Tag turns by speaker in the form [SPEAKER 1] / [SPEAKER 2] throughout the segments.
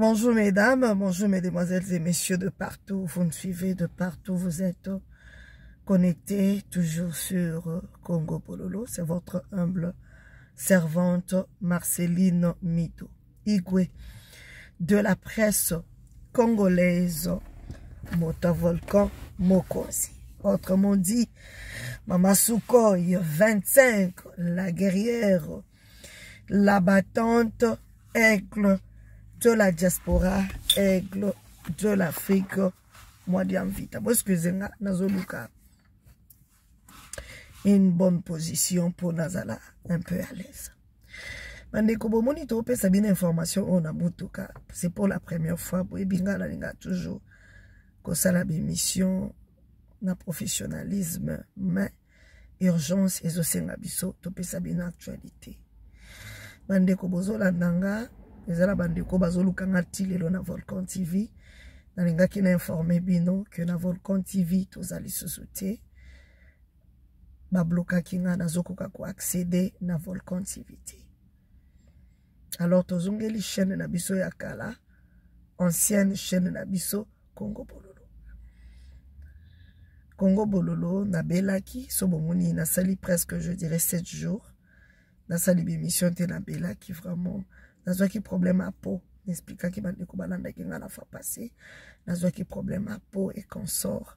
[SPEAKER 1] Bonjour mesdames, bonjour mesdemoiselles et messieurs de partout. Vous me suivez de partout, vous êtes connectés toujours sur Congo Pololo. C'est votre humble servante Marceline Mito Igwe de la presse congolaise Motovolcan Mokosi. Autrement dit, Mama 25, la guerrière, la battante, aigle, Dieu la diaspora e Dieu l'Afrique mwadia mvita bosikuze nga nazoluka une bonne position pour nazala un peu à l'aise bandeko bomoni pesa bino information on a butuka c'est pour la première fois ibinga la linga toujours kosala bimission, na professionnalisme mais urgence ezosenga biso pesa bino actualité bandeko bozolanda nanga eza Arabandeko bandeko volcan tv que informe bino que na volcan tv dit accéder na volcan tv Alors, alors tozongeli chaîne na biso ya kala ancienne chaîne na biso congo bololo congo bololo belaki so n'a nasali presque je dirais 7 jours nasali bémission te belaki vraiment nazwaki problème ya po naesplikaki bandeko balandaki nga na fa passé nazwaki problème ya po e consort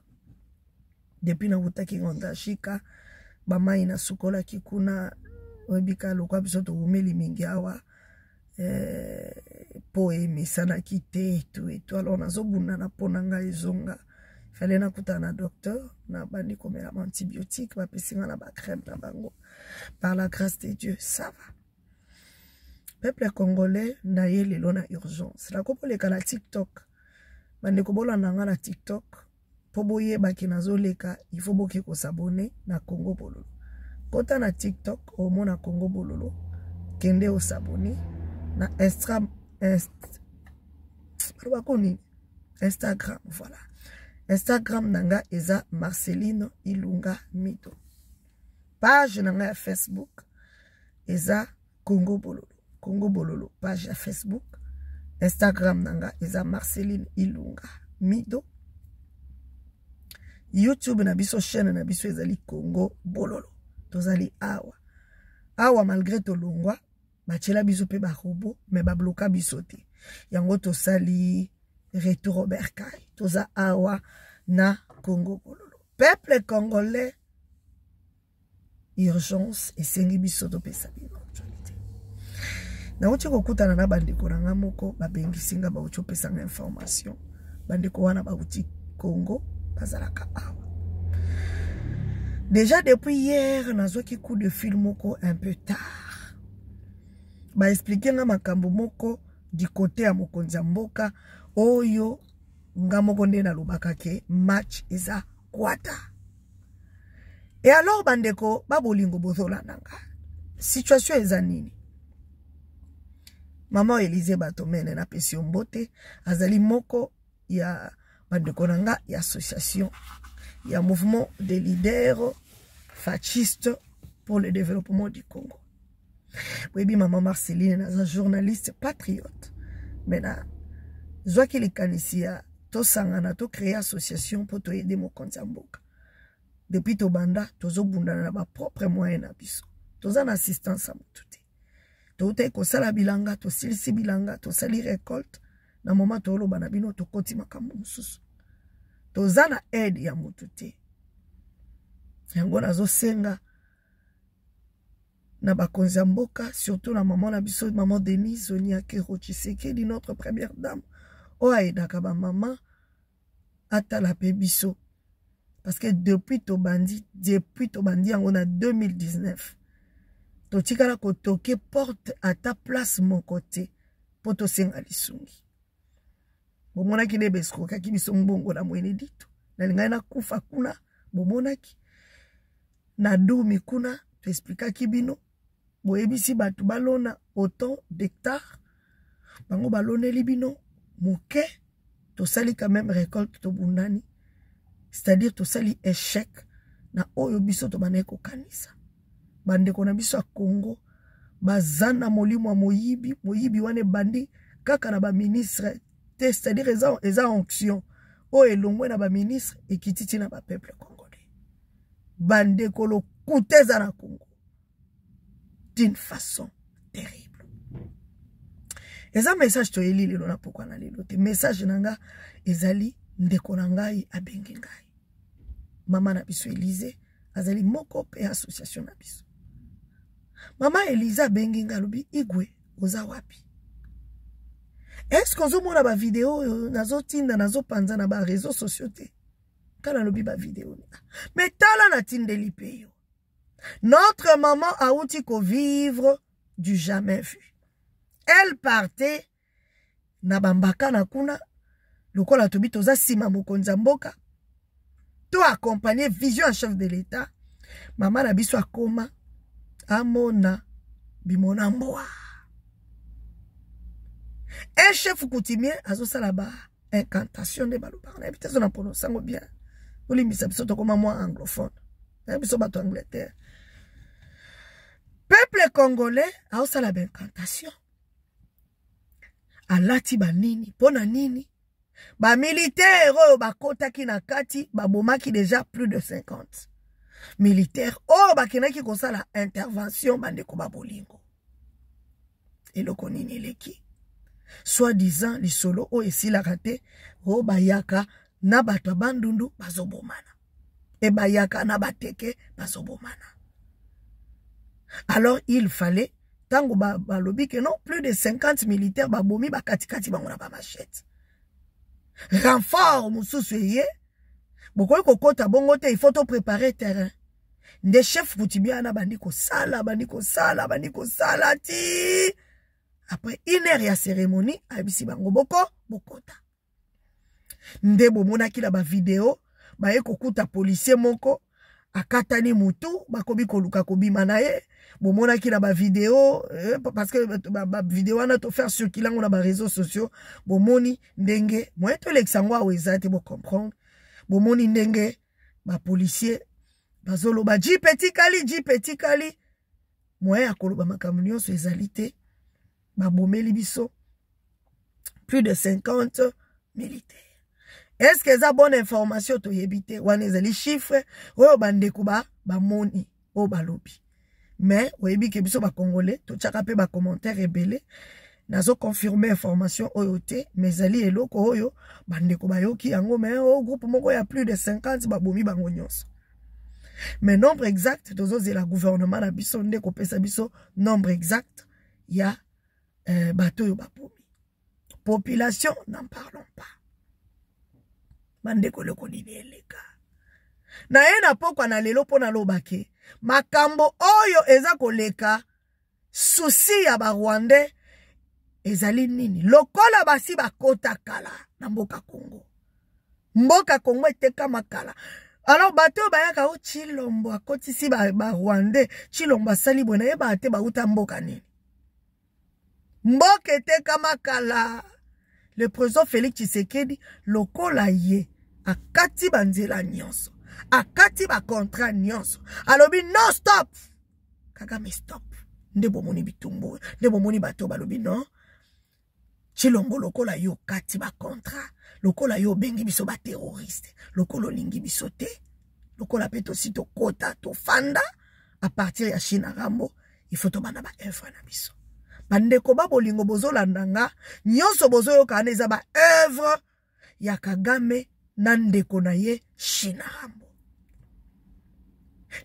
[SPEAKER 1] depuis nawutaki ngondashika bamai nasukolaki kuna oyebika lokwa biso towumeli mingi awa eh, po emesanaki te etu etu alors nazobundana mpona ngai ezonga fale nakutana na docteur nabandi komela baantibiotique bapesinga na bacreme na bango par la grâce de dieu ça va peuple congolais na ye lelo na urgence nakoboleka na tiktok bandeko bolanda nga na tiktok mpo boyebaki nazoleka ifo boke kosabone na congo bololo kota na tiktok omona congo bololo kende osabone na extra balobako nini instagram voilà instagram na nga eza marcelino ilunga mito page na nga ya facebook eza congo bololo congo bololo page ya facebook instagram na nga eza marceline ilunga mido youtube na biso chaîne na biso ezali congo bololo tozali awa awa malgré tolongwa batiela biso mpe barobo me babloka biso te yango tosali retour robert kai toza awa na congo bololo peuple congolais urgence esengi biso topesa bino nauti kokutana na bandeko na nga moko babengisinga bauti opesanga information bandeko wana bauti congo bazalaka awa déjà depuis hier nazwaki coup de fil moko un peu tard baexplike nga makambo moko dikote ya mokonzi ya mboka oyo nga moko nde nalobaka ke match eza kwata e alors bandeko babolingo bozolanda nga situation eza nini mama elize bato mene napesi yo mbote azali moko ya bandeko na nga ya association ya mouvement de lider fasciste pour le développement du congo boyebi mama marceline naza journaliste patriote me nazwaki likanisi ya tosangana tocréer association mpo toyede mokonzi ya mboka depuis tobanda tozobundana na bapropre moyen na biso toza na assistance ya motu toutaki kosala bilanga tosilisi bilanga tosali recolte na moma toloba na bino tokoti makambo mosusu toza na aide ya motu te yango nazosenga na bakonzi ya mboka surtout na mama na biso mama denise oniake rochisekedi notre première dame oyo ayedaka bamama atala mpe biso parce que depuis tobandi depuis tobandi yango na 2019 totikala kotoke porte ata place moko te mpo tosenga lisungi bomonaki nde besikokaki biso mbongo na mwenedito nalingaki nakufa kuna bomonaki na dumi kuna toesplikaki bino boyebisi bato balona autant d'hectare bango baloneli bino moke tosali quand même récolte tobundani c'est-à-dire tosali échec na oyo biso tobandaki kokanisa bandeko na biso ya congo baza na molimo ya moyibi moyibi wane bandi kaka na baministre te c'est-à-dire eza, eza onction oyo elongwe na baministre ekiti ti na bapeuple congolais bandeko lokuta eza na congo d'une façon terrible eza message toyeli lelo na pokwa na lelo te message nanga ezali ndeko na ngai abenge ngai mama na biso elize azali moko pe association na biso mama Elisa abenginga l'oubi igwe oza wapi estce ozomona euh, nazo oyo nazo nazopanza na ba bareseau sociau te ba video bavideo Mais tala tinde tindeli yo notre maman ko vivre du jamais vu elle partait na bambaka na kuna lokola tobi toza sima mokonzi mboka to accompagner vision en chef de l'état Maman na biso akoma amona bimona mboa. un chef coutumier azosala salaba incantation nde on nayebi te ezona a prononcé bien olimbisa biso comme moi anglophone nayebi biso bato angleterre peuple congolais aosala salaba alati banini lati ba nini ba kota ki na kati ki déjà plus de 50 militaire oh qui ça la intervention bandeko babolingo. bolingo konini le ki. soi disant lisolo solo la oh, oh bayaka na bato bandundu bazobomana e bayaka na bateke bazobomana alors il fallait tango ba que non plus de 50 militaires militaires babomi ba bango ba machette. renfort mosusu bokoki kokɔta bongo te ifo toprepare terrain nde chef kutibia wana abandi kosala abandi kosala abandi kosala ti apres une heure ya cérémonie ayebisi bango boko bokɔta nde bomonaki na bavideo baye kokuta policier moko akatani motu bakomi koluka kobima na ye bomonaki na bavideo eh, parceke bavideo wana tofaire circulango na bareseau sociaux bomoni ndenge moye tolekisa yango awa eza te bocomprendre bomoni ndenge ba ba jipe petit jipe à moyen ya koloba makambo nyonso ezali ba bomeli biso plus de 50 ce que ça bonne information to yebite wana ezali chiffre oyo bandeko moni oyo balobi me ba congolais biso to chakape ba commentaires ebele Nazo confirmer information oyo mais ali eloko oyo bandeko bayoki yango me o groupe moko ya plus de 50 babomi bango nyonso Mais nombre exact la gouvernement na biso nde pesa biso nombre exact ya eh, bato babomi population n'en parlons pas bandeko le ko eleka na na pokwa na lelo lo nalobake makambo oyo eza koleka souci ya barwandais ezali nini lokola basi bakota kala na mboka kongo mboka kongo etekama kala alors bato oyo bayaka o chilombo akotisi barwandais ba chilombo asali boye nayebaka te bauta mboka nini mboka etekama kala le président félix tshisekedi lokola ye akati banzela nyonso akati bacontrat nyonso alobi non stop kagame stop nde bomoni bitumbu nde bomoni bato balobi non chilongo lokola yo kati Loko lokola yo bengi biso baterroriste terroriste, lingi biso te si to kota, to fanda, a partir ya Rambo, il ifo ba œuvre na biso ko ba bolingo bozolanda l'andanga, nyonso ka neza kanezaba œuvre, ya kagame nande ndeko na ye chine arambo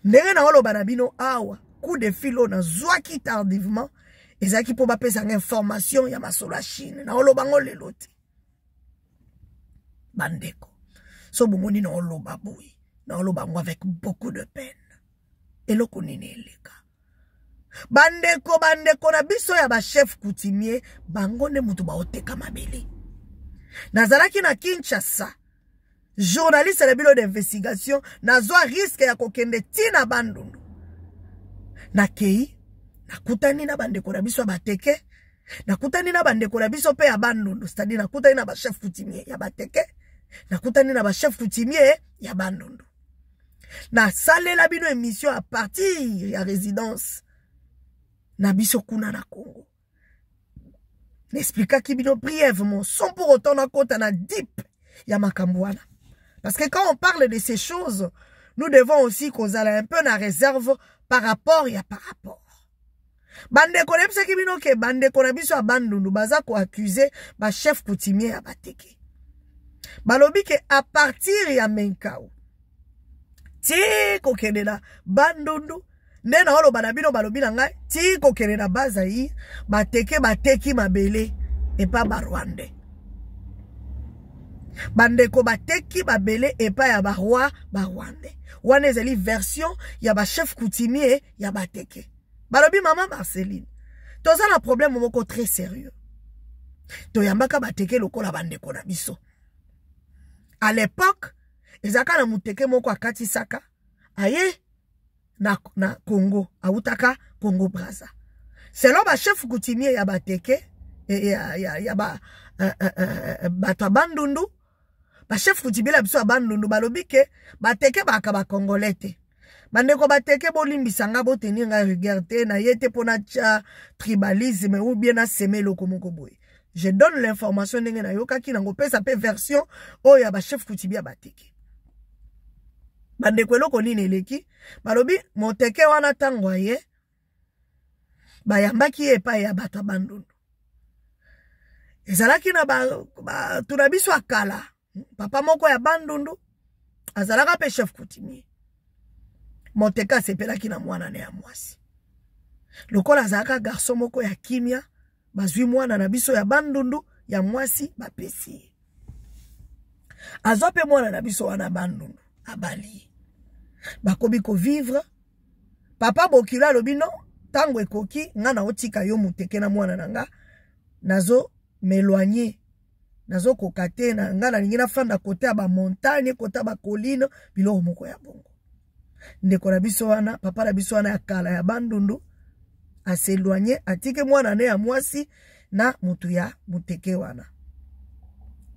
[SPEAKER 1] ndenge awa coup de na oyo nazwaki tardivement ezalaki mpo bapesanga information ya ma ya chine naoloba ngo lelo bandeko so bongoni naoloba Na naoloba bango avec beaucoup de peine eloko nini eleka bandeko bandeko na biso ya ba chef coutumier bango ba oteka baoteka mabele nazalaki na kinchasa. journaliste na d'investigation, d'investigation nazwa risque ya kokende ntina na kei nakutani na bandeko na biso bateke nakutani na bandeko na biso pe ya c'est-à-dire nakutani na chef kutimie ya bateke nakutani na chef kutimie ya bandondo bino émission à partir ya résidence na kuna na congo ki bino brièvement sans pour autant kota na deep ya makambwana parce que quand on parle de ces choses nous devons aussi causer un peu na réserve par rapport à par rapport bandeko nayebisaki bino ke bandeko na biso ya bandundu baza koaccuse bachef coutumier ya bateke balobi ke apartir ya menkao ti kokende na bandundu nde naoloba na bino balobi na ngai ti kokende na bazair bateke bateki mabele epa barwande bandeko bateki babele epai ya baroi barwande wana ezali version ya bachef coutumier ya bateke balobi mama marceline toza na problème moko très sérieux ba bateke lokola la bande biso à l'époque ezaka na muteke moko saka, aye na, na congo awutaka congo braza selon chef coutumier ya bateke e, e, ya, ya, ya ba, e, bato Bandundu, bandundu chef coutumier l'a biso ya bandundu balobi ke bateke baka ba te bandeko bateke bolimbisa nga boteni nga regard te naye te mpo na tya tribalisme ou bien naseme eloko moko boye je donne l'information ndenge nayokaki nango pesa mpe version oyo ya bachef kutibia bateke bandeko eloko nini eleki balobi moteke wana ntango aye bayambaki ye epai ya bato ya bandundu ezalaki na bato na biso ya kala papa moko ya bandundu azalaka mpe chef coutumier moteka asepelaki na mwana na ya mwasi lokola azalaka garso moko ya kimia bazwi mwana na biso ya bandundu ya mwasi bapesi ye azwa mpe mwana na biso wana bandundu abali ye bakomi kovivre papa bokilo alobi no ntango ekoki nga naotika yo moteke na mwana na nga nazomelwanye nazokoka te na nga nalingi nafanda kote ya bamontagne kote ya bakolino biloko moko ya bongo ndeko na biso wana papa na biso wana ya kala ya bandundu aselwanye atike mwana ne ya mwasi na motu ya moteke wana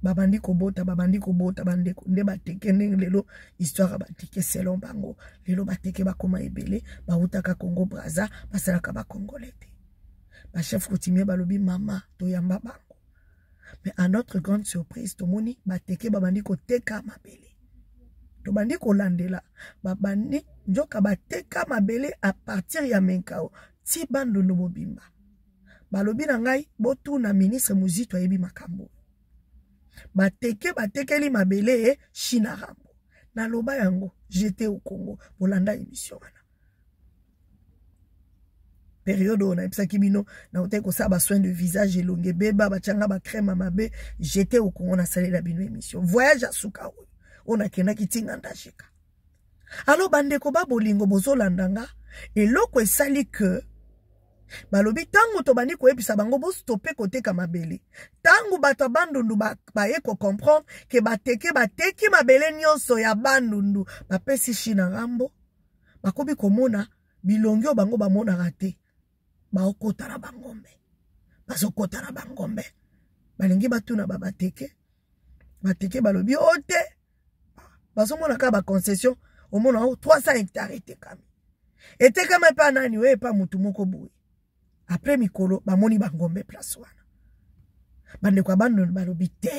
[SPEAKER 1] babandi kobota babandi kobota bandeko nde bateke ndenge lelo histoire bateke selon bango lelo bateke bakoma ebele bawutaka congo braza basalaka bakongole te bachef coutumier balobi mama toyamba bango mais à notre grande surprise tomoni bateke babandi koteka mabele landela, babani njoka ba teka mabele a partir ya menkao ti no mobimba balobi na ngai na ministre mozitu ayebi makambo bateke batekeli mabele e china rambo loba yango jete au congo bolanda émission wana periode oyo na na nautaki kosala soin de visage elonge beba changa ba crème mabe jete au congo la bino émission voyage à oyo oyo nakendaki ntinga ndashika alo bandeko babolingo bozolanda nga eloko esali ke balobi ntango tobandi koyebisa bango bostope koteka mabele ntango bato ya bandundu baye kocomprendre ke bateke bateki mabele nyonso ya bandundu bapesi shi na ngambo bakomi komona bilongi oyo bango bamonaka te baokota na bangombe bazokota na bangombe balingi batuna babateke bateke balobi o oh, te bazomona kaka baconcession omona 300 hectare etekami etekama epa nani oyo epa motu moko boye apres mikolo bamoni bangombe place wana bandeko ya bando balobi te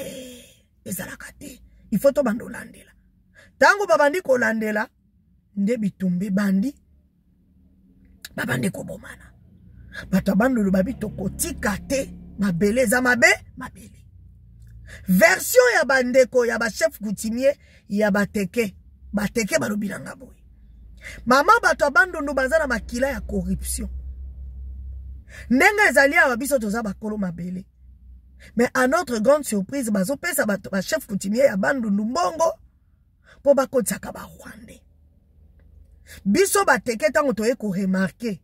[SPEAKER 1] ezalaka te ifo to bando olandela ntango babandi kolandela nde bitumba ebandi babandi kobomana bato ya bando lobabi tokotika te mabele eza mabe mabele version ya bandeko ya chef coutumier ya bateke bateke ba nanga Maman mama bato ya bazana makila ya corruption Nenga ezali ya biso toza bakolo mabele mais à notre grande surprise bazopesa bato chef coutimier ya bandundu mbongo bako bakotisaka barwande biso bateke to toye remarke.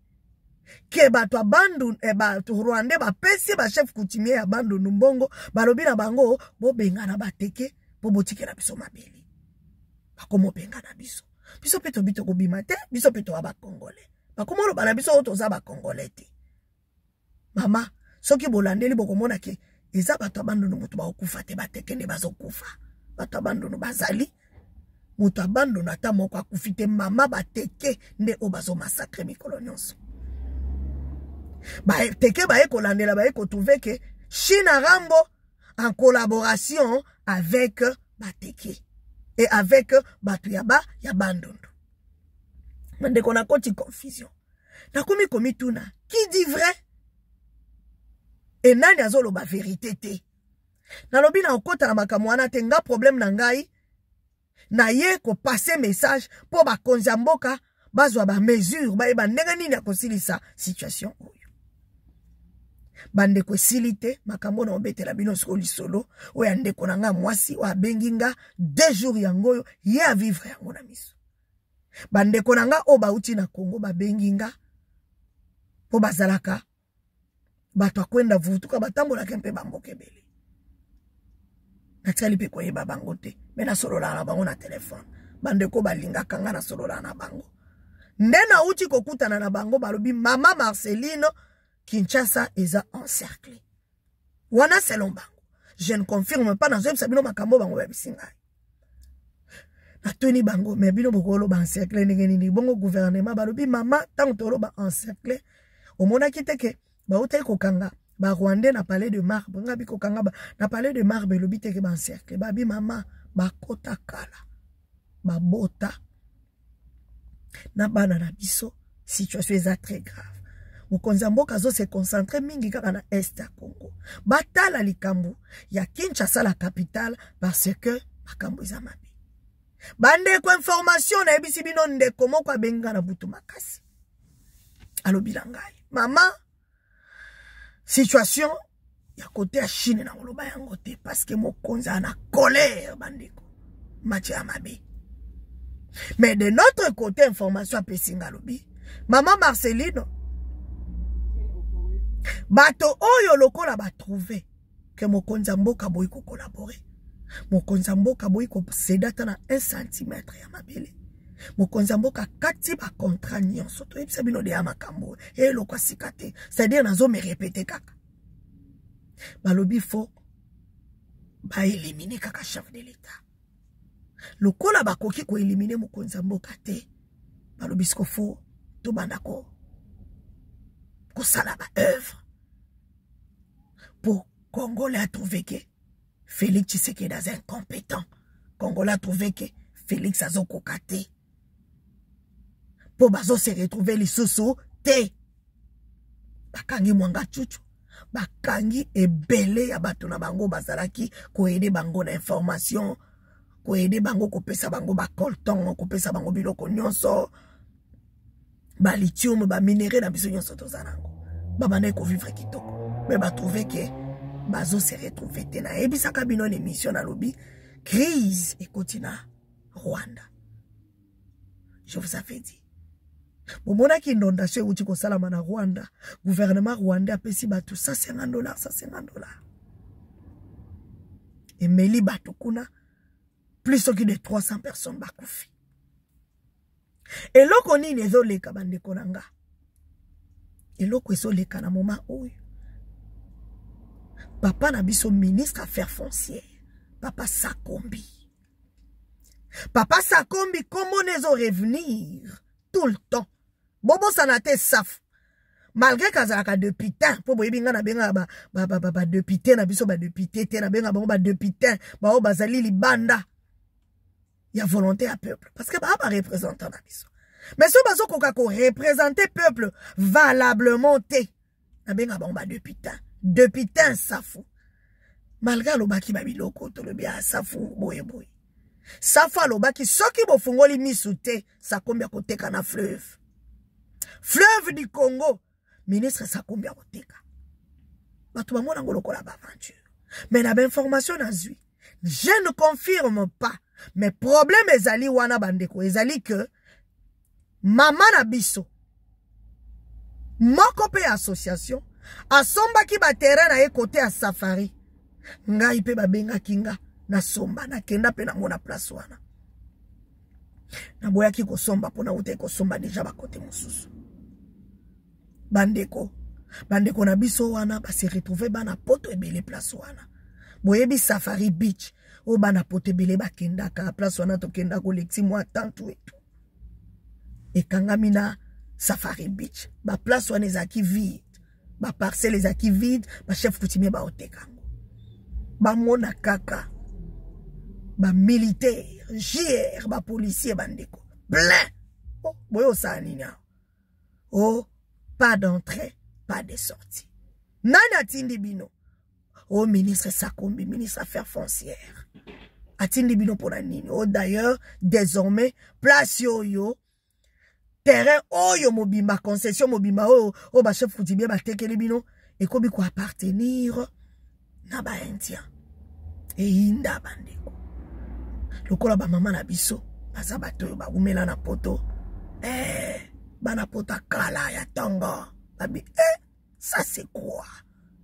[SPEAKER 1] ke bato ya bandu eh, bato rwandais bapesi bachef coutumier ya bandundu mbongo balobi na bango bobengana bateke mpo botikela biso mabele bakomobengana biso biso mpe tobi tokobima te biso mpe toya bakongole bakomoloba na biso oyo toza bakongole te mama soki bolandeli bokomona ke eza bato ya bandundu moto bakokufa te bateke nde bazokufa bato ya bandundu bazali moto abandona ata moko akufi te mama bateke nde oyo bazomasakre mikolo nyonso Teke baye kolandela baye trouver que Chine Rambo en collaboration avec Bateke et avec Batu Yaba Yabandondo. Mande konakoti a confusion. Na komi komi tuna. Qui dit vrai? Et nani ba vérité te. nalobi na okota na makambo tenga problème problème na ye ko passer message konzamboka, konzamboka bazwa ba mesure, ba ba ndenge nini ya sa situation bandeko esili te makambo na obetela bino siko lisolo oyo ndeko na nga mwasi oyo abengi nga de jour yango oyo ye avivre yango na miso bandeko na nga oyo bauti na kongo babengi nga mpo bazalaka bato akwenda vutuka batambolaka mpe bamboka ebele natiali mpe koyeba bango te me nasololaka na bango na telefone bandeko balingaka nga nasololaka na bango nde nauti kokutana na bango balobi mama marcelino Kinshasa est encerclé. Wana bango. Je ne confirme pas dans Sabino Makambo bango babisingai. Na toni bango mais bino bokolo ba encerclé ndenge nini bongo gouvernement balobi mama tant tolo ba encerclé. mona kiteke ba ko kokanga ba Rwande na palais de marbre ngabi kokanga ba na palais de marbre lobi teke ba encerclé bi mama ba kota kala. Ba bota na bana na biso situation est très grave mokonzi ya mboka se concentre mingi kaka na est ya congo batala likambo ya kinshasa la capitale parce que makambo eza mabe bandeko information nayebisi bino ndeko moko abenga na butu makasi alobila ngai mama situation ya kote ya chine na koloba yango te que mokonzi aa na colere bandeko matye ya mabe mais de notre côté information à nga alobi mama marcelino bato oyo lokola batrouve ke mokonzi ya mboka boyi kokolabore mokonzi ya mboka boyi koseda ata na 1 centimetre ya mabele mokonzi ya mboka kati bacontrat nyonso toyebisa bino de ya makambo eloko asika te cestadire nazomerepete kaka balobi fo baelimine kaka chef de l'etat lokola bakoki koelimine mokonzi ya mboka te balobi siko fo tobanda kosala baœuvre pour Congolais a trouvé que Félix Tshisekedi est incompétent. Congolais a trouvé que Félix zo kokate. Po bazo se retrouver lisusu te. Bakangi mwanga chuchu. Bakangi ebele ya batuna bango bazalaki ko aider bango na information, ko aider bango ko pesa bango ba colton, ko pesa bango biloko nyonso. Ba lithium, ba minéraux na biso nyonso tozanango. Babana ko vivre kitoko. me batrouve ke bazose retrouve te nayebisaka bino na émission nalobi crise ekoti na rwanda je vous avais dit bomonaki inondation euti kosalama na rwanda gouvernement rwandais apesi bato 150 dollar 150 dollar emeli bato kuna plus soki de 300 personnes bakufi eloko nini ezoleka bandeko na nga eloko ezoleka na moma oyo papa na biso ministre affaires foncière papa sakombi papa sakombi komona ezorevenir tout le temps bobosana te safu malgré kazalaka deputin mpo boyebi ngai nabengaka badepute na biso badepute te nabengaka bango badeputin bao bazali libanda ya volonté ya peuple parce que baa barepresentant na biso mais so bazokoka korepresente peuple valablement te nabengaka bango badeputin depuis ça safu malgré alobaki babiloko to le bia safu lobaki soki bofungoli misu te ça combien koteka na fleuve fleuve du congo ministre sakombi ya koteka bato Mais lokola baventure la na zui. je ne confirme pas mais problème ali wana bandeko ezali ke mama maman abisso, moko association asombaki baterrain na ye kote ya safari ngai mpe babengaki nga nasomba nakenda mpe namona place wana naboyaki kosomba mpona utai kosomba deja bakote mosusu bandeko bandeko na biso wana base retrouve bana poto ebele place wana boyebi safari beach oyo bana poto ebele bakendaka place wana tokenda kolexi mwa tantu etu ekangami na safari beach baplace wana ezalaki vie baparcele ezalaki vide chef coutumier otekango. Ba mona kaka bamilitaire jr bapolisier bandeko plein oh, Plein! sa nina. o oh, pas d'entrée pas de sortie nanatin atindi bino Oh, ministre sakombi ministre Affaires foncière atindi bino la nini oh d'ailleurs désormais place yo yo terrain oyo oh, mobimba concession mobimba oh, oh, oyo oyo bachef coutumier batekeli bino ekomi koappartenir na baindien eyinda bandeko lokola bamama na biso baza bato oyo baumela na poto eh, bana poto akala ya ntongo babi eh, sa se kwa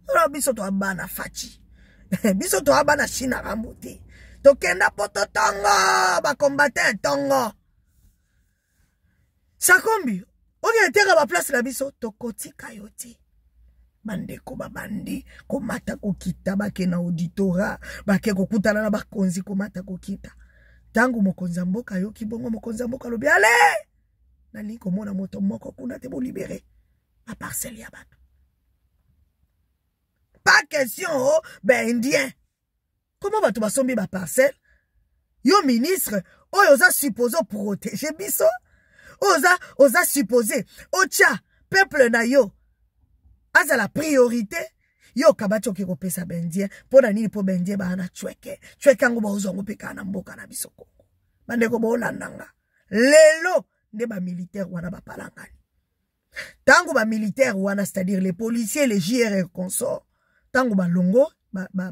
[SPEAKER 1] ona biso toa bana faci biso toa bana chine rambo te tokenda poto ntongo bakombate ntongo sakombi okende teka baplace na biso tokotika yo te bandeko babandi komata kokita bake na auditora bake kokutana na bakonzi komata kokita ntango mokonzi ya mboka ayoki bongo mokonzi ya mboka alobi ale nalingi komona moto moko kuna te bolibere baparcele ya bato pa question o oh, baindien komo bato basombi baparcele yo ministre oyo oza supposé protege biso oza oza supposé. Ocha, peuple na yo la priorité yo kabacho ki sa kopesa bendie po na nini po bendie ba chweke chweke cweke yango baozwa yango mpe mboka na Lelo ba baolandanga lelo ba militaire wana tango ba militaire wana c'est-à-dire les policiers les jr consorts tango ba longo ba, ba,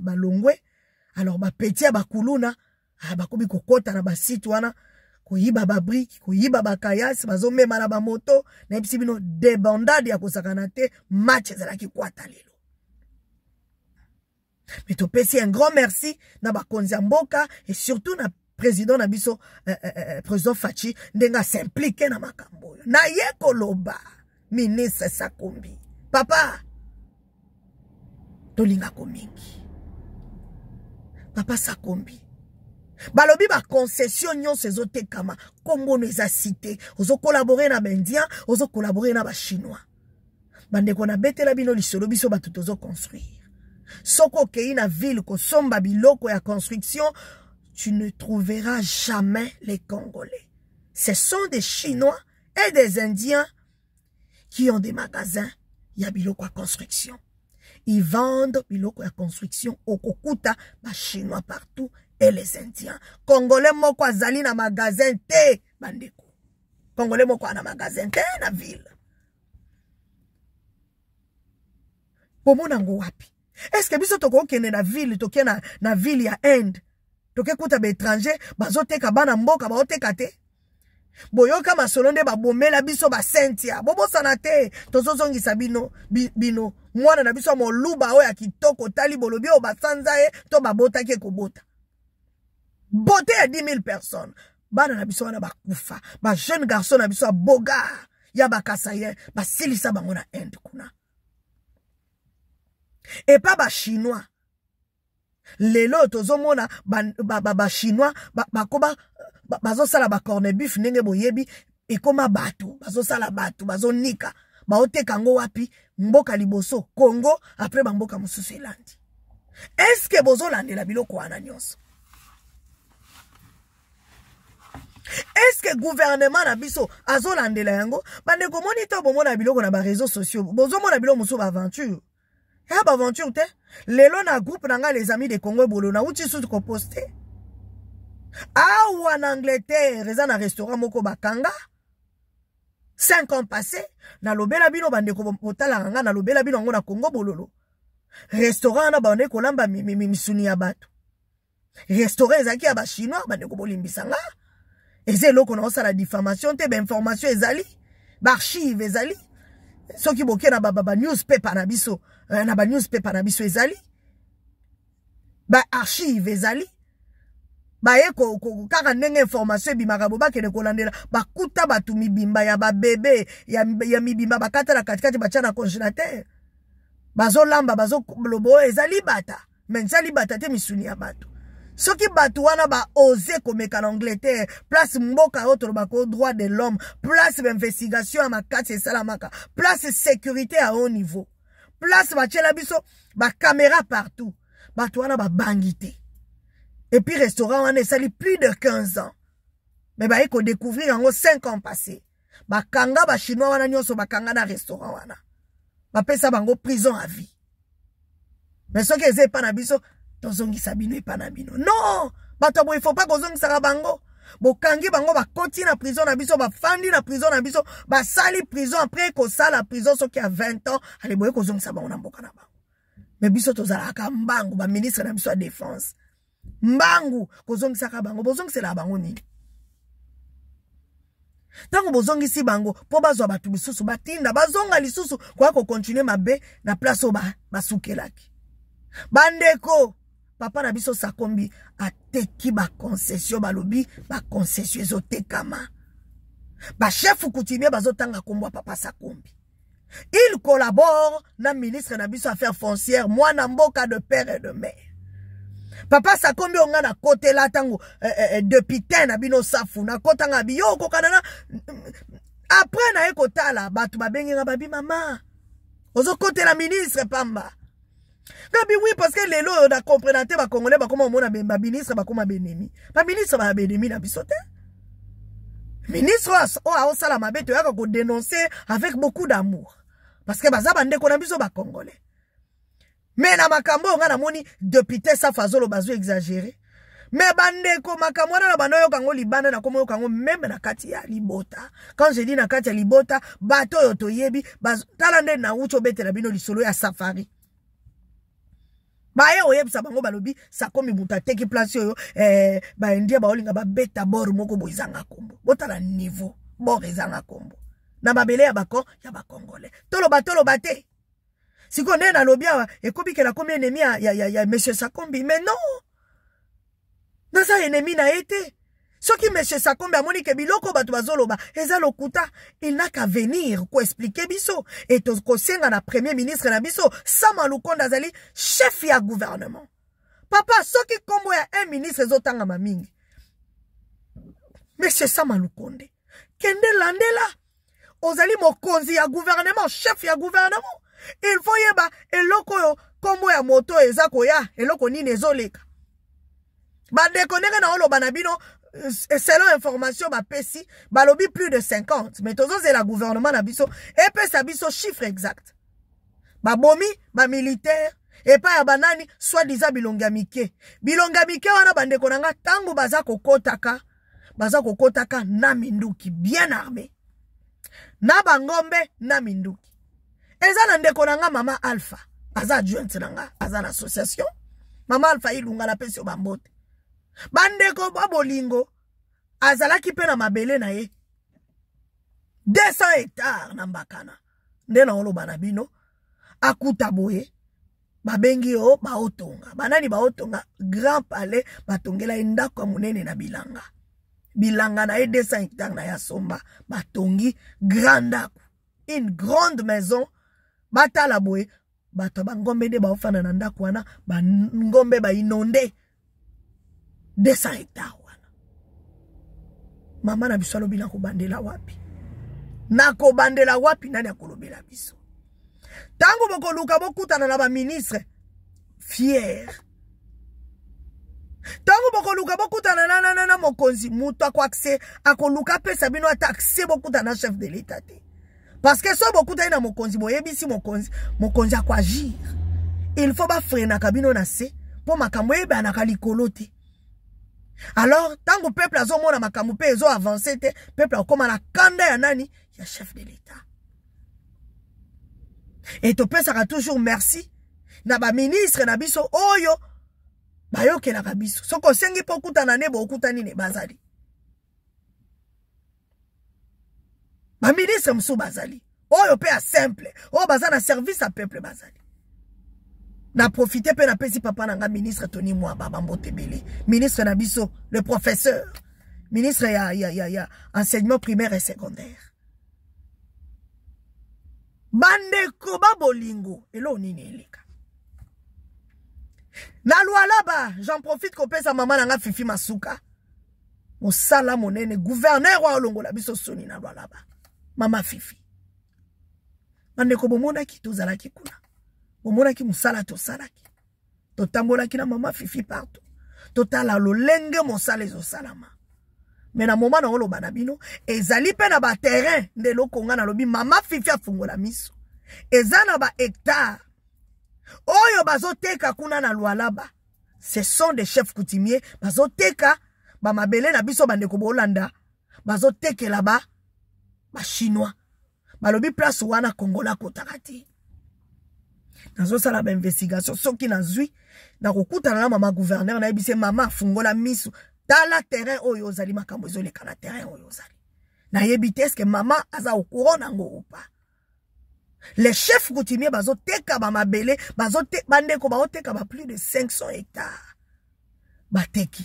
[SPEAKER 1] alors ba ba kuluna ah, ba ko kota na ba wana koyiba babriki koyiba bakayasi bazomema na bamoto nayebisi bino debandade ya kosakana te match ezalaki kwata lelo me topesi un grand merci na bakonzi ya mboka et surtout na président na biso eh, eh, président faci ndenge asimplike na makambo oyo naye koloba ministre sakombi papa tolingako mingi papa sakombi balobi baconcession nyonso ezotekama nkombona eza cité collaborer na baindien collaborer na kona bete nabetela bino solo biso zo construire Soko okei na ville somba biloko ya construction tu ne trouveras jamais les congolais ce sont des chinois et des indiens qui ont des magasins ya biloko ya construction ils vendent biloko ya construction ba chinois partout te lesentien congolais moko azali na magasin te bandeko congolais moko ana magasin te na ville bomona yango wapi estce biso tokokende na ville toke na, na ville ya inde toke kuta baétranger bazoteka bana mboka baoteka te boyoka masolo nde babomela biso basentia bobosana te tozozongisa bino bi, bino mwana na biso ya moluba oyo ya kitoko tali bolobi oyo basanza ye to babotaki ekobota beauté ya 10 000 personnes bana na biso wana bakufa bajeune garçon na biso ya bogar ya bakasayen basilisa bango na inde kuna epa bachinois lelo tozomona bachinois ba, ba, ba, ba, bazosala bacornebif ndenge boyebi ekoma bato bazosala bato bazonika baoteka yango wapi mboka liboso congo apres bamboka mosusu elandi eske bozolandela biloko wana nyonso Est-ce que gouvernement na biso azolandela yango bandeko monito to bomona biloko na réseaux sociaux mona biloko mosusu aventure ya aventure te lelo na groupe na les amis de congo uti sous ko koposte awa na angleterre reza na restaurant moko bakanga Cinq ans passé nalobela bino bandeko botalaka na nalobela bino yango na congo bololo restaurant mi mi mi misuni ya bato restaurant aba ya bande bandeko bolimbisa ngai eza eloko na osala diffamation te bainformation ezali baarchive ezali soki boke na banewspaper na biso euh, na banewspaper na biso ezali baarchive ezali baye kaka ndenge information ebimaka bo bakende kolandela bakuta bato mibimba ya babebe ya, ya mibimba bakata na katikati batya na congélateur bazolamba bazoloba oyo eza libata me eza libata te misuni ya bato soki qui, wana osé ko na angleterre place mboka autre bako droit de l'homme place à ma makasi salamaka, place sécurité à haut niveau place batiela biso caméra partout bato wana banguité. et puis restaurant wana sali plus de 15 ans mais Mais découvrir en yango 5 ans passé ba chinois wana nyonso kanga na restaurant wana pesa bango prison à vie Mais ce qui pas na tozongisa bino epa na bino non bato ya boye faut pas kozongisaka bango bokangi bango bakoti na prison na biso bafandi na prison na biso basali prison après kosala prison soki ya 20 ans ale boye kozongisa bango na mboka na bango me biso tozalaka mbangu baministre na biso ya défense mbangu kozongisaka bango bozongiselaka bango nini ntango bozongisi bango mpo bazwa bato lisusu batinda bazonga lisusu koya kokontinue mabe na place oyo basukelaki ba bandeko papa na biso sakombi ba concession balobi kama chef chef coutumier bazotanga kombo ya papa sakombi il collabore na ministre na biso affaire foncière mwana mboka de père et de mère. papa sakombi onga na la tango eh, eh, eh deputin na bino safu yo na après na après batu ba bengi babengenga babi mama la ministre pamba ngabi wi parceke lelo oyo nakomprena te bacongolais bakoma omona baministre bakoma benemi baministre baya benemi na biso te ministre oyo aosala mabe toyaka kodenonse avec beaucoup d'amour parceke baza bandeko na biso bacongolais me na makambo oyo ngai namoni depute safa azoloba azo exagere me bandeko makambo wana na banda oyoka yango libanda nakoma oyoka yango meme na kati ya libota quand je dis na kati ya libota bato oyo toyebi tala nde nauti obetela bino lisolo ya safari baye oyebisa bango balobi sakomi butu ateki place oyo eh, baindie baolinga babeta bor moko bo ezanga nkombo botala niveau bor ezanga nkombo na mabele ya bako ya bakongole toloba toloba te sikoyo nde nalobi awa ekomi kela komi enemi ya, ya, ya, ya monsieur sakombi mais non naza enemi na ye te soki monsieur sakombe amoni ke biloko bato bazoloba eza lokuta il n'a qu'à venir expliquer biso ko senga na premier ministre na biso sam alukonda azali chef ya gouvernement papa soki nkombo ya un ministre tanga mamingi. Monsieur sama loukonde. kende landela ozali mokonzi ya gouvernement chef ya gouvernement il faut yeba eloko yo, nkombo ya moto eza ya, eloko nini ezoleka Bande ndenge na olo banabino selon information ba balobi plus de 50 mais la gouvernement na biso e sa biso chiffre exact Ba bomi ba militaire et pas yabanani ya mike bilongamike bilongamike Bilongamike wana bande konanga tango baza kokotaka baza kokotaka na minduki bien armé na bangombe na minduki eza na mama alpha aza adjointe na aza maman association mama alpha ilunga la yo bambote bandeko ba bolingo azalaki mpe na mabele na ye 200 hectare na mbakana nde naoloba na bino akuta boye babengi yo baotonga banani baotonga grand palais batongela ye ndako ya monene na bilanga bilanga na ye 200 hectare na ya somba batongi grand ndako une grande maison batala boye bato ya bangombe nde baofanda na ndako wana bangombe bainonde 200 hectare wana mama na biso alobi nakobandela wapi nakobandela wapi nani akolobela biso ntango bokoluka bokutana na baministre fiere ntango bokoluka bokutana nananana mokonzi moto akoakse akoluka apesa bino ata akse bokutana na chef de l'etat te parce que so bokutani na mokonzi boyebisi mokonzi mokonzi akoagir il faut bafrenaka bino na se mpo makambo oyebanaka likolo te alors tant que le peuple a le peuple a avancé, le peuple comme la kanda y nani ya chef de l'état Et peuple sera toujours merci na ministre na biso oyo ke biso soki Soko sengi po ne okutani ne bazali ministre msou bazali oyo pe a simple oyo bazana service à peuple bazali na profité mpe pesi papa n'anga ministre tony mwaba bambotebele ministre na le professeur ministre ya, ya, ya, ya enseignement primaire et secondaire bande bandeko babolingo Elo nini eleka nalwalaba j'en profite à mama maman n'anga fifi masuka sala monene gouverneur wa la biso soni nalwalaba mama fifi bande mona bomonaki ki kuna salaki. To tosalaki ki na mama fifi partout totala lo mosala zo me na Mais n'a lo na bino ezali na nde lo nga lobi mama fifi fungola miso eza na hectare. oyo teka kuna na lwalaba ce sont des chefs coutumiers ba mabele na biso bandeko bolanda la ba ba lobi place wana kongola kota nazosala bainvestigation soki nazwi nakokutana na mama guverner nayebisi ye mama afungola miso tala terrain oyo ozali makambo ezoleka na terrain oyo ozali nayebi te eske mama aza okuro nango opa le chef coutumier bazoteka bamabele bandeko baoteka ba plus de 500 hectare bateki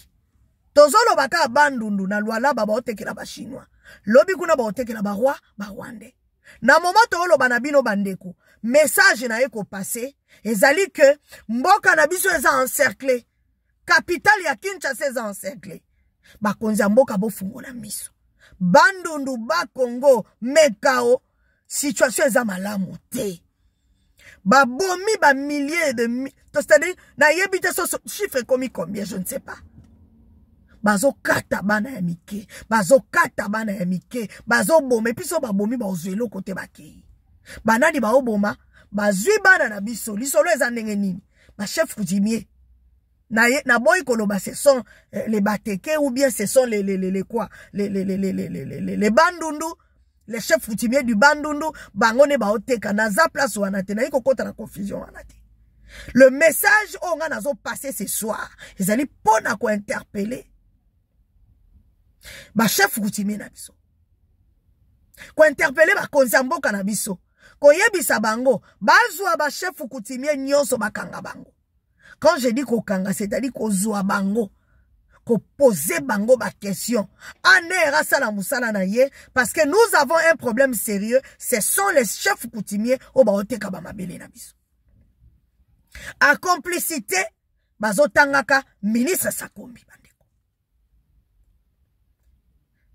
[SPEAKER 1] tozoloba kaka bandundu na lwalaba baotekela bachinois lobi kuna baotekela baroi barwande na moment bana bino bandeko message na passé passe, ezali ke mboka na biso eza encerclé. Capital ya kinshasa eza encercle ba konzi mboka bofungola miso bandundu Congo mekao situation eza malamu te Ba milliers de mi... c'est-à-dire yebite so chiffre combien je ne sais pas bazokata bana ya mike bazokata bana ya mike ba epuis oyo babomi bazwa eloko ba bakei banani oboma, bazwi bana na biso lisolo eza ndenge nini ye na boy koloba ce sont eh, les bateke ou bien ce sont les, les, les, les quoi les, les, les, les, les, les, les, les bandundu les chefs coutumiers du bandundu bango ne baoteka za place wana te nayi kota na confusion wana le message oyo nga passe ce soir ezali pona na interpeller Ba chef kutimie na biso interpelle ba ya mboka na biso yebisa bango bazwa nyon so ba kanga bango quand je dis kanga, c'est-à-dire kozwa bango poser bango ba question. Anera sala musala na ye, parce que nous avons un problème sérieux, ce sont les chefs coutumiers au ba kabamabele na biso. A complicité, bazo tangaka, ministre sakombi.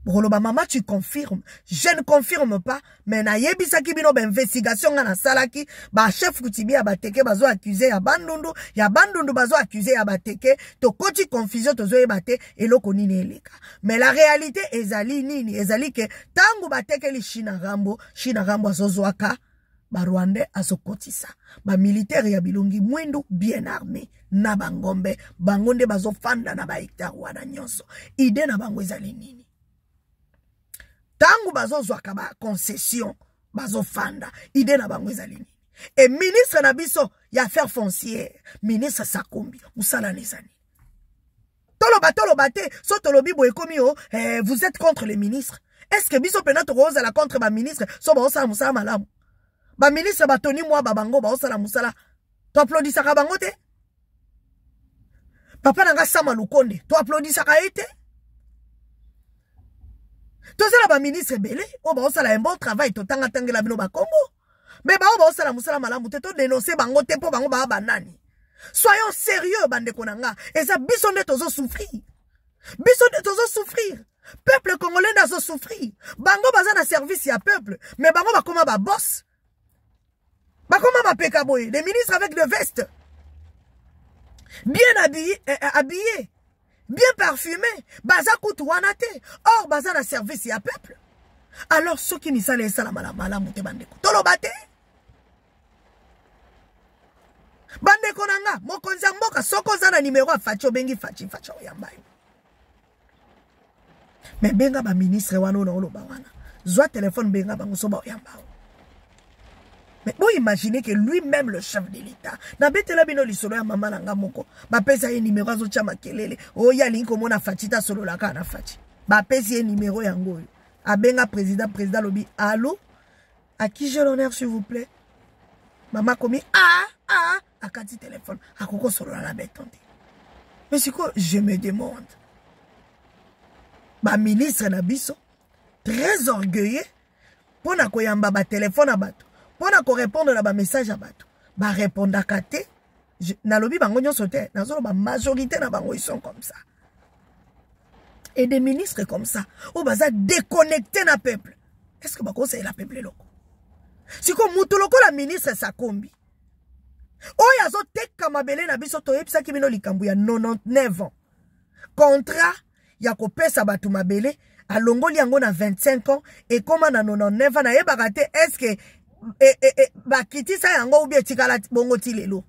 [SPEAKER 1] ba mama tu confirmes je ne confirme pas mais na yebisa kibino bino na salaki. salaki, chef chef ya bateke bazo accusé ya bandundu ya bandundu bazo accusé ya bateke koti confusion tozoyeba te eloko nini eleka mais la réalité ezali nini ezali ke tango bateke li china rambo china rambo azozwaka barwandais ba militaire ya bilongi muendo bien armé na bangombe bangonde bazo fanda na bahektare wana nyonso ide na bango ezali nini ntango bazo baconcession concession ide na bango ezali nini Et ministre na biso ya affaire foncière ministre sakumbi musala na Tolo Tolo tolo bate, te so tolo boye e, vous êtes contre les ministres est ce que biso mpena la contre ministre, so Ba ministre Ba toni batoni moi, bango baosala Tu applaudis bango te papa na nga sama lukonde sa ye tozala baministre ebele oyo baosala un bon travail totangatangela bino bakongo me bao baosala mosala malamu te todenonse bango te bango ba banani soyons sérieux bandeko na nga eza biso souffrir, tozosouffrir tous nde souffrir. peuple congolais nde souffrir. bango baza na service à peuple mais bango ba babosse bakoma peka boye les ministres avec de veste bien habillé. euh, eh, eh, habillés bien parfumé baza kutu wanate, or baza na service ya peuple alors soki misala salam ala mala te bandeko Bande bate? bandeko nanga, nga mokonzi mboka soko oza na nimero ya bengi fachi, faci faci oyamba yo benga ba ministre oyo na ba wana zwa telefone benga bango so baoyamba mais imaginez que lui-même le chef de l'état nabetela bino lisolo ya mama na nga moko bapesa numéro nimero azotya makelele oyo oh, alingi komona fati Solo asololaka na fati bapesi ye numéro yango oyo abenga président président lobi allô à qui j'ai l'honneur s'il vous plaît mama komi a ah, a ah, akati telefone akokosolola na betande mais quoi je me demande ma na biso très orgueilleux y na koyamba téléphone à bato à à bah, na bamessage à bango na zolo ba majorité na bango ils sont comme ça et des ministres comme ça au oh, baza déconnecté na peuple est ce que bah, la peuple qu'on la ministre oh, yazo tek mabele na biso ça kimino ya 99 ans contrat ya de la mabele l'ongo yango na 25 ans comment na 99 ans est ce que e, eh, e, eh, e, eh, bakitisa yango ubi etikala bongo ti lelo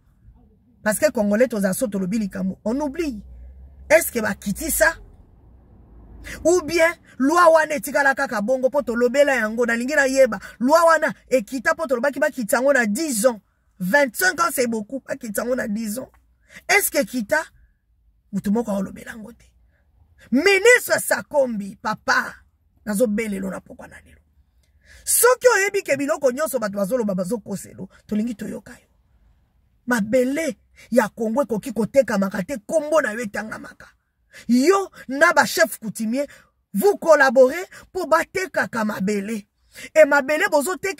[SPEAKER 1] parce que congolais tozala so tolobi likambo on oublie est ce que bakitisa ou bien loi wana etikala kaka bongo mpo tolobela yango nalingi nayeba loi wana ekita mpo tolobaki bakita yango na 10 ans 25 ans c'est beaucoup bakita yango na 10 ans est ce que kita moto moko aolobela yango te ministre sakombi papa nazobelelo na pokwa na lelo soki oyebi ke biloko batwazolo bato koselo, to tolingi toyoka yo mabele ya kongo ekoki kotekamaka te kombo na wetanga tangamaka. yo na chef coutumier vous collaborez mpo ma mabele e mabele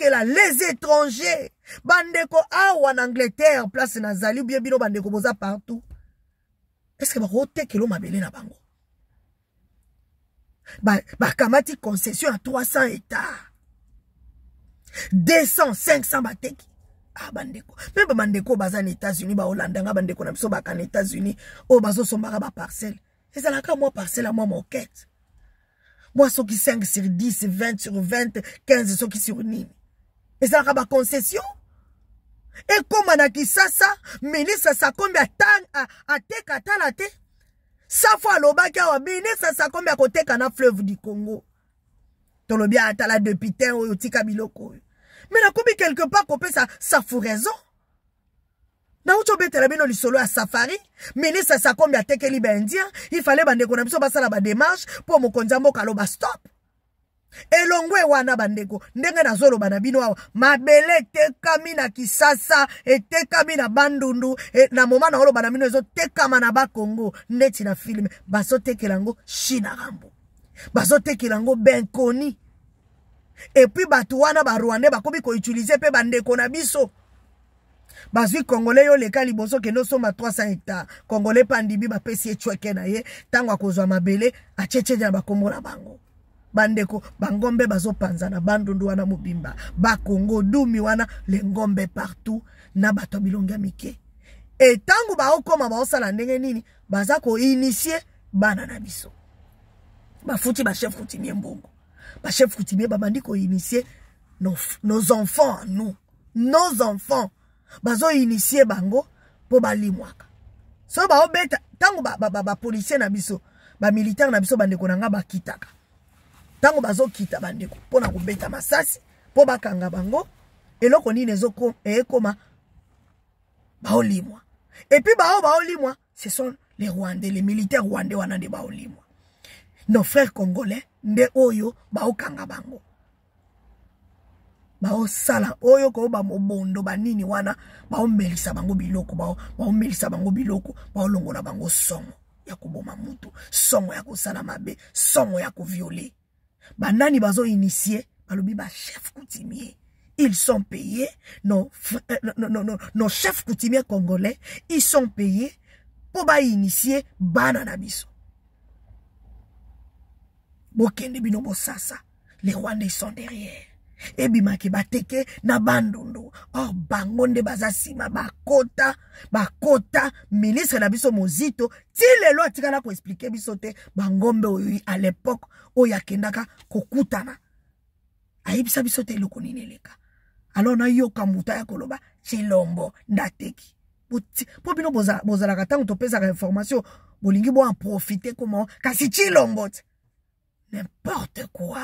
[SPEAKER 1] la les étrangers bandeko awa en angleterre place nazali bie bino bandeko boza partout Est-ce que estce ma mabele na bango bakamati ba concession à 300 hectares. 200 500 bateki ah bandeko mpe bandeko baza na états-unis baolandanga bandeko na biso baka na états-unis oyo bazosombaka baparcele ezalaka mwa parcele ya mwa mokete mwa soki 5 sur 10 20 sur 20 15 soki sur nini ezalaka baconcession ekóma na kisasa ministre sakombi ateka tala te safo alobaki awa ministre sakombi akoteka na fleuve du congo tolobi atala deputin oyo otika biloko oyo me nakomi quelque part kopesa safuraison nauti obetela bino lisolo ya safari ministre sakombi atekeli baindien ifale bandeko na biso basala bademarshe mpo mokonzi ya mboka aloba stop elongo ewana bandeko ndenge nazoloba na bino awa mabele etekami na kisasa etekami na bandundu e, na moma na oloba na bino ezotekama na bakongo neti na filme bazotekela yango china rambo bazotekela yango benkoni epuis bato wana barwandais bakomi koutilize mpe bandeko na biso bazwi congolais yo oleka liboso okende osomba 300 hectare congolais pandimi bapesi ye cweke na ye ntango akozwa mabele atyetyeja na bakombo na bango bandeko bangombe bazopanzana bandundu wana mobimba bakongo dumi wana lengombe partout na bato ya bilongi ya mike entango baokoma baosala ndenge nini baza koinisie bana na biso bafuti bachef routinier mbongo bachef coutumier babandi koinitie nos, nos enfants à nous nos enfants bazoinitie bango mpo balimwaka so baobeta ntango bapolisier ba, ba, ba na biso bamilitare na biso bandeko na ngai bakitaka ntango bazokita bandeko mpo na kobeta masasi mpo bakanga bango eloko nini ekoma baolimwa epui bao baolimwa ce sont les rwandais les militaires rwandais wana nde baolimwa nos frères congolais nde oyo baokanga bango baosala oyo ko bamobondo banini wana baomelisa bango biloko baomelisa bango biloko baolongola bango somo ya koboma mutu somo ya kosala mabe somo ya koviole banani bazoinisie balobi bachef coutumier ils sont payés nos, nos, euh, nos, nos chefs coutumiers congolais ils sont payés mpo bainisie bana na biso bokende bino bosasa le rwandais sont derrière ebimaki bateke na bandundu or oh, bango nde baza nsima bakota bakota ministre na biso mozito ti lelo atikala koexplike biso te bangombe oyo a lepoke oyo akendaka kokutana ayebisa biso te eloko nini eleka alors nayoka moto ya koloba chilombo ndateki mpo bino bozalaka ntango topesaka information bolingi boaprofite komao kasi chilombo te n'importe quoi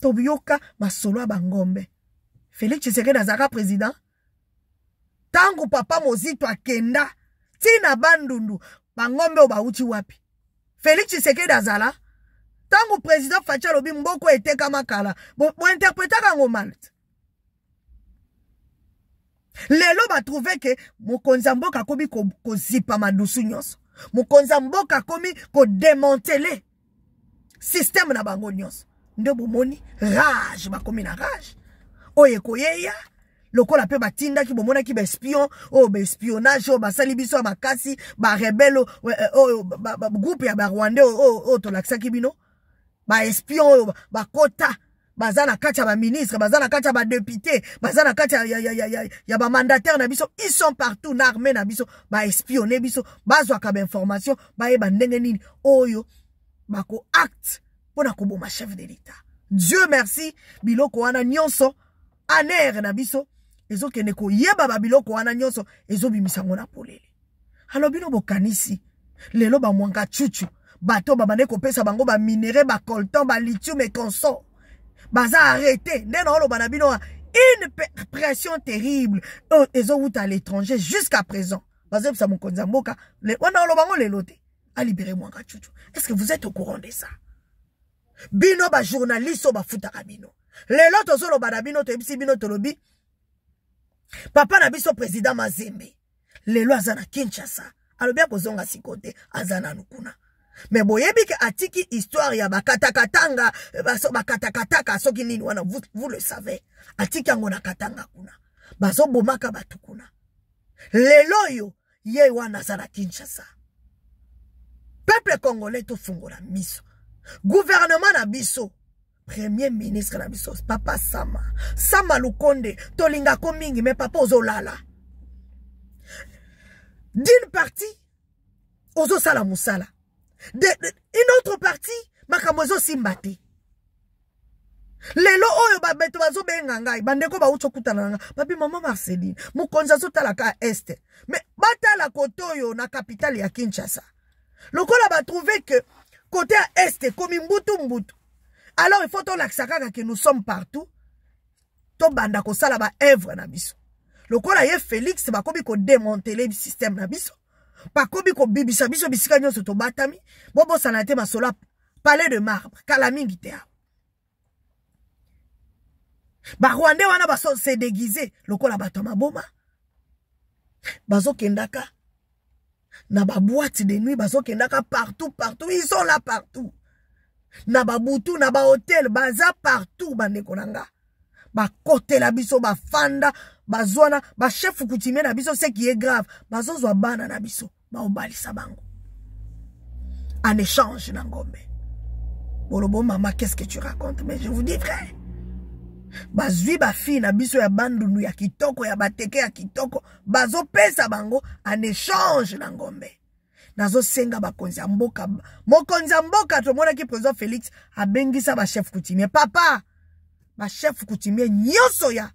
[SPEAKER 1] Tobioka ma soloa bangombe félix tshisekedi Nazara président Tango papa mozito akenda Tina bandundu bangombe ou bawuti wapi félix tshisekedi Tant Tango président faci alobi mboko etekama kala bointerpretaka bo yango malte lelo trouvé ke mokonzi ya mboka komi ko, ko madusu nyonso mokonzi konzamboka mboka ko système na bango nyonso nde bomoni rage komi na rage Oye koyeya, lokola ki batindaki ki baespion oyo baespionage ba basali biso ya eh, ba rebelo o groupe ya barwandais oyo tolakisaki bino ba oyo bakota baza na kati ya ba baza na ba ya député, baza na kati ya, ya, ya, ya, ya mandataire na biso ils sont partout na armée na biso ba baespione biso ba bainformation ba ndenge nini oyo bako acte mpona ma chef de dieu merci biloko wana nyonso anere na biso neko yeba babiloko wana nyonso bimisango na polele allo bino bokanisi lelo mwanga chuchu bato babande pesa bango ba lithium et consort baza arrêté nde naoloba na bino une pression terrible euh, ezo à l'étranger jusqu'à présent bazoyebisa mokonzi ya mboka wana bango le lote. a libéré mwanga chuchu est-ce que vous êtes au courant de ça bino bajournaliste oyo bafutaka bino lelo tozoloba na bino toyebisi bino tolobi papa na biso président mazembe lelo aza na kinshasa alobi akozonga siko te aza nanu kuna me boyebi ke atiki histoire ya bakatakatanga bakatakataka soki nini wana vous, vous le savez atiki yango na katanga kuna bazobomaka bato kuna lelo oyo ye wana aza na kinshasa peuple congolais la miso gouvernement na biso premier ministre na biso papa sama sama lukonde Tolinga Komingi, Mais papa lala. d'une partie Sala De, une autre partie Makamozo ezosimba simbati. lelo oyo babeto bazo ngai bandeko bauti okutana na ngai babi Maman marceline ka est. este bata la koto yo na capitale ya kinshasa lokola a ke kote côté est comme mbutu mbutu alors il faut ton kaka que nous sommes partout sala salaba evre na biso lokola yé félix bakomi le système na biso ko kobibisa biso bisika batami. Bobo sanate ma solap palais de marbre kala mingi te awa barwandais wana baso se déguise lokola bato boma. Bazou kendaka na boîte de nuit bazokendaka partout partout ils sont là partout na boutou, na hôtel baza partout konanga. Ba kote la biso bafanda ba bachef coutumier na biso c'est qui est grave zo bana na biso baobalisa bango en échange na ngombe bolobo maman qu'est-ce que tu racontes mais je vous dis vrai bazwi bafille na biso ya bandundu ya kitoko ya bateke ya kitoko bazopesa bango en échange na ngombe nazosenga bakonzi ya mboka mokonzi ya mboka tomonaki président félix abengisa bachef coutumier papa bachef coutumier nyonso ya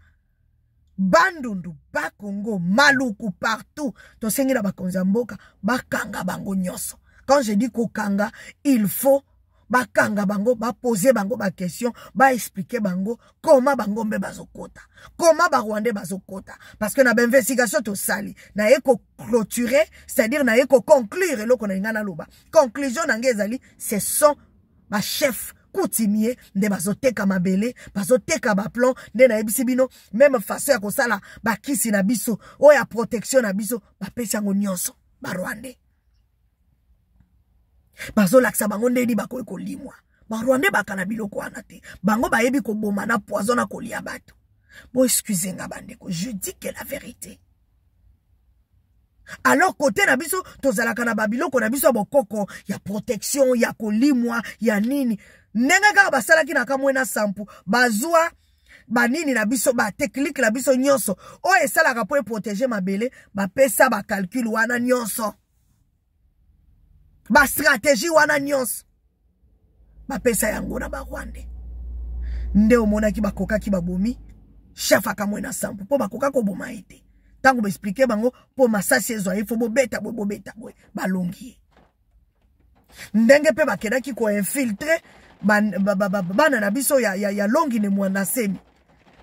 [SPEAKER 1] bandundu bakongo maluku partout tosengi na bakonzi ya mboka bakanga bango nyonso quand je dis kokanga il faut bakanga bango bapoze bango ba baexplike bango koma bango mbe bazokota koma barwandais kota parce que na sali, na na clôturer c'est-à-dire eko conclure eloko na linga loba conclusion na ngai ezali ce sont chef, coutumier nde bazoteka mabele ba plan, nde ebisi bino même façon ya ba kisi na biso oya ya protection na biso bapesi yango nyonso Rwande. bazolakisa bango ndeni bakoki kolimwa barwande bakana biloko wana te bango bayebi koboma na poison na kolia bato bo excuse nga bandeko je dis que la vérité alors kote na biso tozalaka na babiloko na biso ya bokoko ya protection ya kolimwa ya nini ndenge kaka basalaki na kamwena sampu bazwa banini na biso bateknike na biso nyonso oyo esalaka mpo eprotege mabele bapesa bacalcule wana nyonso bastratégie wana nyonso bapesa yango na barwande nde omonaki bakokaki babomi chef akamwena sambo mpo bakoka koboma ye te ntango baexplike bango mpo masasi ezwa ye fo bobeta boye bobeta boye balongi ye ndenge mpe bakendaki koinfiltre bana ba, ba, ba, na biso ya, ya, ya longi ne mwanasemi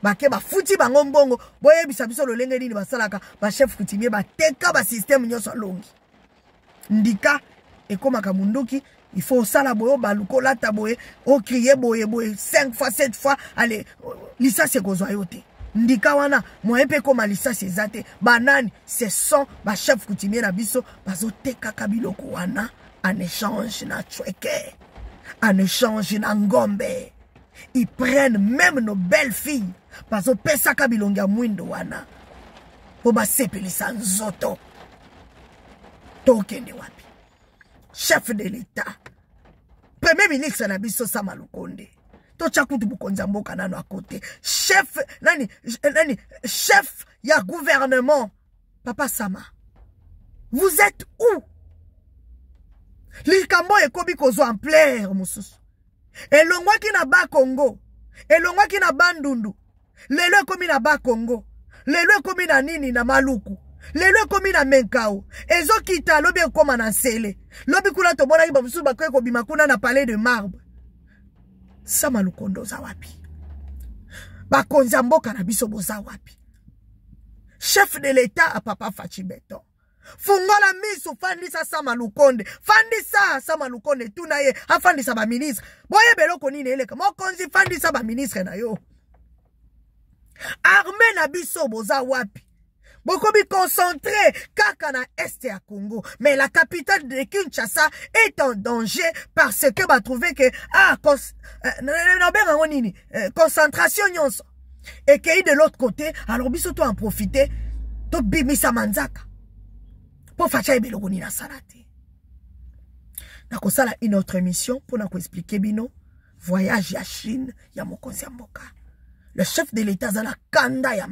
[SPEAKER 1] bake bafuti bango mbongo boyebisa biso lolenge nini basalaka bachef coutumier bateka basysteme nyonso alongi ndika ekomaka munduki il faut osala boye obaluka olata boye okrie boye boye 5 fois 7 fois ale lisasi ekozwa yo te ndika wana moye mpe ekoma lisasi eza te banani ce sont bachef coutumier na biso bazotekaka biloko wana en échange na tweke en échange na ngombe ils prennent même nos belles filles bazopesaka bilongi ya mwindo wana mpo basepelisa nzoto tokende wapi chef de l'État, premier ministre na biso Sama Lukonde. Tocha kutu bukonza mboka nanu à Chef, nani, nani, chef ya gouvernement. Papa Sama, vous êtes où? likambo kobi kozo ampleur longwa ki na l'ongwa ki na bandundu lelo komi na Congo, lelo komi na nini na maluku lelo ekomi na menkao ezokita lobi ekoma na nsele lobi kuna tomonaki bamosusu bakoki kobima kuna na palais de marbre sama lokondo oza wapi bakonzi ya mboka na biso boza wapi chef de l'etat apapa faci beton fungola misu fandisa sama lukonde fandisa sama lukonde tuna ye afandisa baministre boyeba eloko nini eleka mokonzi fandisa baministre na yo arme na biso boza wapi Beaucoup concentré kaka na este à congo mais la capitale de kinshasa est en danger parce que trouver que ah concentration euh, ben, euh, concentration nyonso de l'autre côté alors biso to en profiter profite sa manzaka. Pour facha ye biloko nini Na te nakosala une autre émission mpona expliquer bino voyage à chine ya mokonzi le chef de l'état Zala kanda ya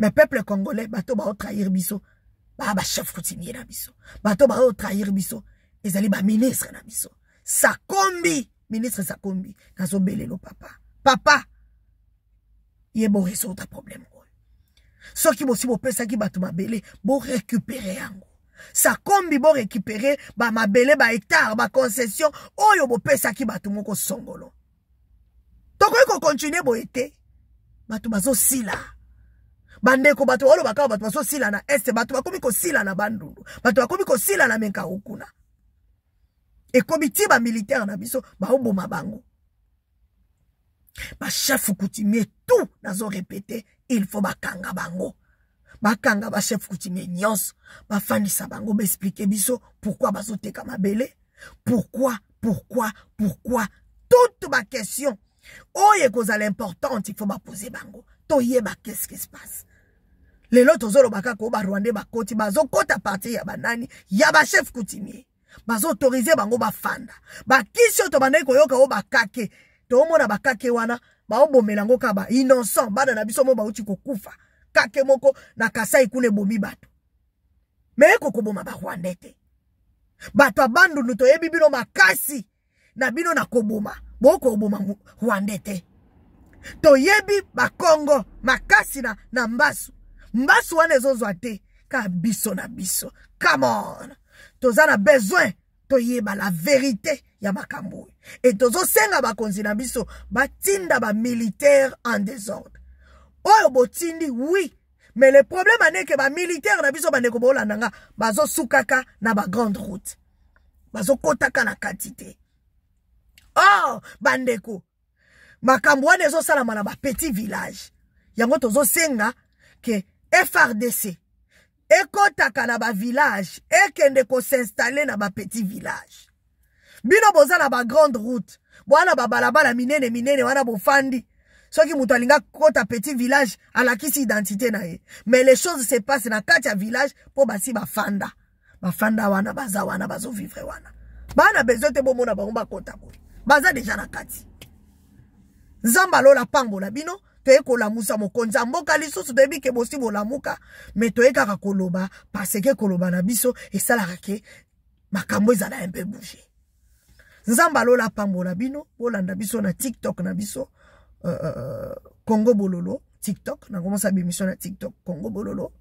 [SPEAKER 1] mais peuple congolais bato baotrahir biso baa bachef routinier na biso bato baotrahir biso ezali baministre na biso sakombi ministre sakombi nazobelela papa papa ye boresordre problème oyo soki bosi bopesaki bato mabele borécupere yango sakombi borécupere bamabele bahektare baconcession oyo bopesaki bato moko songolo tokoki kokontinue boye te bato bazosila bandeko bato oloba kaka bato sila na este bato bakomi sila na bandundu bato bakomi sila na menka E komiti ba militaire na biso baoboma bango chef coutumier tout répété il faut bakanga bango bakanga bachef coutumier ba fanisa bango baexplike biso pourkui pourquoi pourquoi pourquoi toutes pourquoi toute Oye, cause à l'importante, il faut poser bango ma, qu'est-ce qui se passe lelo tozoloba kaka o barwandais bakoti bazokɔta parti ya banani ya bachef coutumier bazoautorize bango bafanda bakisi oyo tobandaki koyoka oyo bakake tomona bakake wana baobomela yango kaka bainnocent bana na biso mo bauti kokufa kake moko na kasai kuna ebomi bato me ekokoboma barwandais te bato ya bandundu toyebi bino makasi na bino na koboma bokoboma rwandais te toyebi bakongo makasi na, na mbasu mbasi wana ka te biso na biso come on toza na besoin yeba la vérité ya et oyo e ba konzi na biso batinda militaire en désordre oyo tindi, oui mais le problème ane ke militaire na biso neko bolananga Bazo sukaka na ba grande route kotaka na kati Oh, bandeko, bandeko makambo zo salama na petit village yango senga ke FRDC ekɔtaka na village. ekende s'installer na petit village bino boza na grande route miné, ba ne minene minene wana bofandi soki moto alingi Kota petit village qui identité na ye mais les choses se passent na kati ya village ba basi bafanda fanda wana baza wana vivre wana bana besoin te bomona bango Kota boye baza déjà na kati Zamba pango pambola bino toyei kolamusa mokonzi ya mboka lisusu toyebi ke bosi bolamuka me toyei kaka koloba paseke koloba na biso esalaka ke makambo ezala mpe bouge nzambe alola pambola bino bolanda biso na tiktok na biso uh, uh, congo bololo tiktok nakomosa bemission na tiktok congo bololo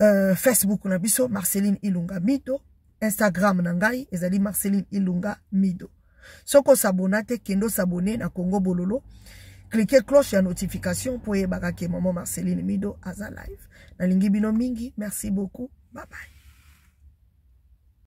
[SPEAKER 1] uh, facebook na biso marceline ilunga mido instagram na ngai ezali marceline ilunga mido soki osabona te kende osabone na congo bololo cliquez cloche ya notification pour y ke maman marceline mido aza live merci beaucoup bye bye